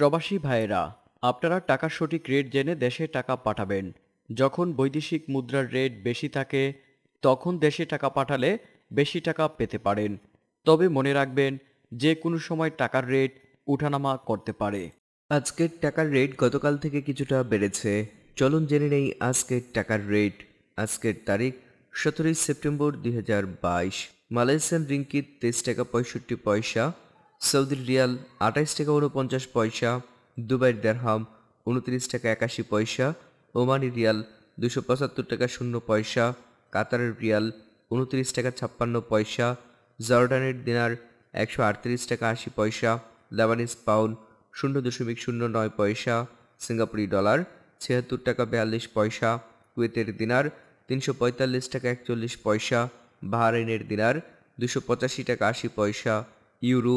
প্রবাসী ভাইয়েরা আপনারা টাকার সঠিক রেট জেনে দেশে টাকা পাঠাবেন যখন বৈদেশিক মুদ্রার রেট বেশি থাকে তখন দেশে টাকা পাঠালে বেশি টাকা পেতে পারেন তবে মনে রাখবেন যে কোনো সময় টাকার রেট উঠানামা করতে পারে আজকের টাকার রেট গতকাল থেকে কিছুটা বেড়েছে চলুন জেনে নেই আজকের টাকার রেট আজকের তারিখ সতেরোই সেপ্টেম্বর দুই মালয়েশিয়ান রিঙ্কিত তেইশ টাকা পঁয়ষট্টি পয়সা সৌদির রিয়াল আঠাইশ টাকা উনপঞ্চাশ পয়সা দুবাইয়ের দেড়হাম উনত্রিশ টাকা একাশি পয়সা ওমানি রিয়াল দুশো পঁচাত্তর টাকা শূন্য পয়সা কাতারের রিয়াল উনত্রিশ টাকা ছাপ্পান্ন পয়সা জর্ডানের দিনার একশো আটত্রিশ টাকা আশি পয়সা লেবানিস পাউন্ড শূন্য দশমিক শূন্য নয় পয়সা সিঙ্গাপুরি ডলার ছিয়াত্তর টাকা বিয়াল্লিশ পয়সা কুয়েতের দিনার তিনশো পঁয়তাল্লিশ টাকা একচল্লিশ পয়সা বাহারাইনের দিনার দুশো পঁচাশি টাকা আশি পয়সা ইউরো